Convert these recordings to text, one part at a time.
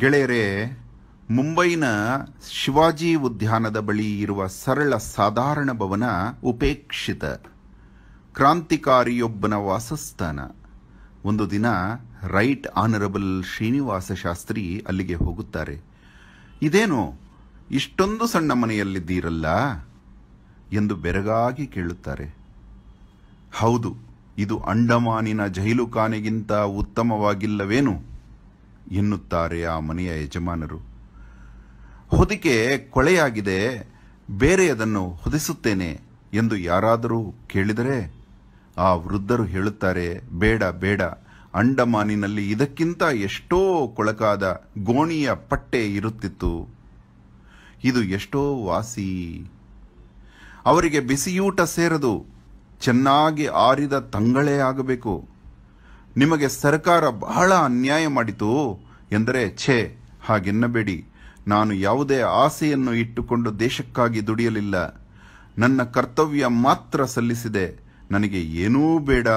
ಗೆಳೆಯರೇ ಮುಂಬೈನ ಶಿವಾಜಿ ಉದ್ಯಾನದ ಬಳಿ ಇರುವ ಸರಳ ಸಾಧಾರಣ ಭವನ ಉಪೇಕ್ಷಿತ ಕ್ರಾಂತಿಕಾರಿಯೊಬ್ಬನ ವಾಸಸ್ಥಾನ ಒಂದು ದಿನ ರೈಟ್ ಆನರಬಲ್ ಶ್ರೀನಿವಾಸ ಶಾಸ್ತ್ರಿ ಅಲ್ಲಿಗೆ ಹೋಗುತ್ತಾರೆ ಇದೇನು ಇಷ್ಟೊಂದು ಸಣ್ಣ ಮನೆಯಲ್ಲಿದ್ದೀರಲ್ಲ ಎಂದು ಬೆರಗಾಗಿ ಕೇಳುತ್ತಾರೆ ಹೌದು ಇದು ಅಂಡಮಾನಿನ ಜೈಲುಖಾನೆಗಿಂತ ಉತ್ತಮವಾಗಿಲ್ಲವೇನು ಎನ್ನುತ್ತಾರೆ ಆ ಮನೆಯ ಯಜಮಾನರು ಹೊದಿಕೆ ಕೊಳೆಯಾಗಿದೆ ಬೇರೆ ಅದನ್ನು ಹೊದಿಸುತ್ತೇನೆ ಎಂದು ಯಾರಾದರೂ ಕೇಳಿದರೆ ಆ ವೃದ್ಧರು ಹೇಳುತ್ತಾರೆ ಬೇಡ ಬೇಡ ಅಂಡಮಾನಿನಲ್ಲಿ ಇದಕ್ಕಿಂತ ಎಷ್ಟೋ ಕೊಳಕಾದ ಗೋಣಿಯ ಪಟ್ಟೆ ಇರುತ್ತಿತ್ತು ಇದು ಎಷ್ಟೋ ವಾಸಿ ಅವರಿಗೆ ಬಿಸಿಯೂಟ ಸೇರದು ಚೆನ್ನಾಗಿ ಆರಿದ ತಂಗಳೇ ಆಗಬೇಕು ನಿಮಗೆ ಸರ್ಕಾರ ಬಹಳ ಅನ್ಯಾಯ ಮಾಡಿತು ಎಂದರೆ ಛೇ ಹಾಗೆನ್ನಬೇಡಿ ನಾನು ಯಾವುದೇ ಆಸೆಯನ್ನು ಇಟ್ಟುಕೊಂಡು ದೇಶಕ್ಕಾಗಿ ದುಡಿಯಲಿಲ್ಲ ನನ್ನ ಕರ್ತವ್ಯ ಮಾತ್ರ ಸಲ್ಲಿಸಿದೆ ನನಗೆ ಏನೂ ಬೇಡ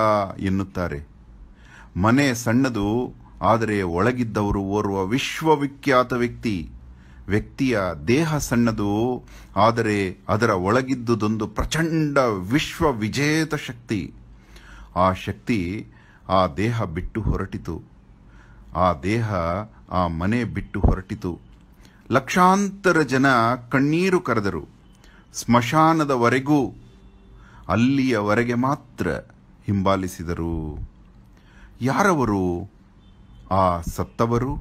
ಎನ್ನುತ್ತಾರೆ ಮನೆ ಸಣ್ಣದು ಆದರೆ ಒಳಗಿದ್ದವರು ಓರ್ವ ವಿಶ್ವವಿಖ್ಯಾತ ವ್ಯಕ್ತಿ ವ್ಯಕ್ತಿಯ ದೇಹ ಸಣ್ಣದು ಆದರೆ ಅದರ ಒಳಗಿದ್ದುದೊಂದು ಪ್ರಚಂಡ ವಿಶ್ವವಿಜೇತ ಶಕ್ತಿ ಆ ಶಕ್ತಿ ಆ ದೇಹ ಬಿಟ್ಟು ಹೊರಟಿತು ಆ ದೇಹ ಆ ಮನೆ ಬಿಟ್ಟು ಹೊರಟಿತು ಲಕ್ಷಾಂತರ ಜನ ಕಣ್ಣೀರು ಕರೆದರು ಸ್ಮಶಾನದವರೆಗೂ ಅಲ್ಲಿಯವರೆಗೆ ಮಾತ್ರ ಹಿಂಬಾಲಿಸಿದರು ಯಾರವರು ಆ ಸತ್ತವರು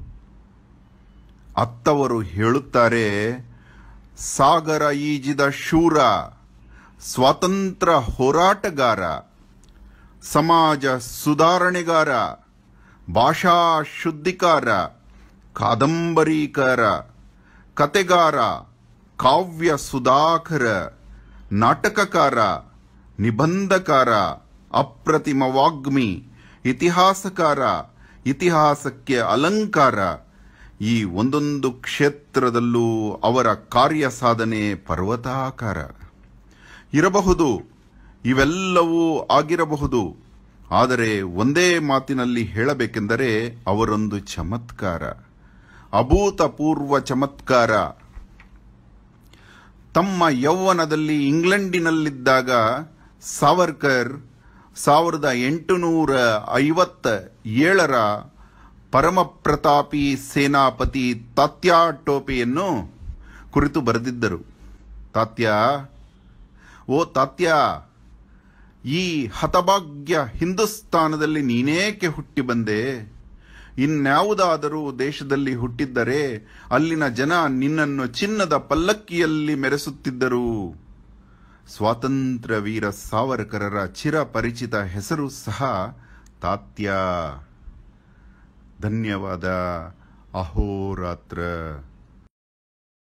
ಅತ್ತವರು ಹೇಳುತ್ತಾರೆ ಸಾಗರ ಈಜಿದ ಶೂರ ಸ್ವಾತಂತ್ರ್ಯ ಹೋರಾಟಗಾರ ಸಮಾಜ ಸುಧಾರಣೆಗಾರ ಭಾಷಾ ಶುದ್ಧಿಕಾರ ಕಾದಂಬರಿಕಾರ ಕತೆಗಾರ ಕಾವ್ಯ ಸುಧಾಕರ ನಾಟಕಕಾರ ನಿಬಂಧಕಾರ ಅಪ್ರತಿಮ ವಾಗ್ಮಿ ಇತಿಹಾಸಕಾರ ಇತಿಹಾಸಕ್ಕೆ ಅಲಂಕಾರ ಈ ಒಂದೊಂದು ಕ್ಷೇತ್ರದಲ್ಲೂ ಅವರ ಕಾರ್ಯ ಸಾಧನೆ ಪರ್ವತಾಕಾರ ಇರಬಹುದು ಇವೆಲ್ಲವೂ ಆಗಿರಬಹುದು ಆದರೆ ಒಂದೇ ಮಾತಿನಲ್ಲಿ ಹೇಳಬೇಕೆಂದರೆ ಅವರೊಂದು ಚಮತ್ಕಾರ ಅಭೂತಪೂರ್ವ ಚಮತ್ಕಾರ ತಮ್ಮ ಯೌವನದಲ್ಲಿ ಇಂಗ್ಲೆಂಡಿನಲ್ಲಿದ್ದಾಗ ಸಾವರ್ಕರ್ ಸಾವಿರದ ಎಂಟುನೂರ ಐವತ್ತ ಏಳರ ಪರಮಪ್ರತಾಪಿ ಸೇನಾಪತಿ ತಾತ್ಯಾ ಟೋಪಿಯನ್ನು ಕುರಿತು ಬರೆದಿದ್ದರು ತಾತ್ಯ ಓ ತಾತ್ಯ ಈ ಹತಭಾಗ್ಯ ಹಿಂದೂಸ್ತಾನದಲ್ಲಿ ನೀನೇಕೆ ಹುಟ್ಟಿ ಬಂದೆ ಇನ್ಯಾವುದಾದರೂ ದೇಶದಲ್ಲಿ ಹುಟ್ಟಿದ್ದರೆ ಅಲ್ಲಿನ ಜನ ನಿನ್ನನ್ನು ಚಿನ್ನದ ಪಲ್ಲಕ್ಕಿಯಲ್ಲಿ ಮೆರೆಸುತ್ತಿದ್ದರು ಸ್ವಾತಂತ್ರ್ಯ ವೀರ ಸಾವರ್ಕರರ ಚಿರಪರಿಚಿತ ಹೆಸರು ಸಹ ತಾತ್ಯ ಧನ್ಯವಾದ ಅಹೋರಾತ್ರ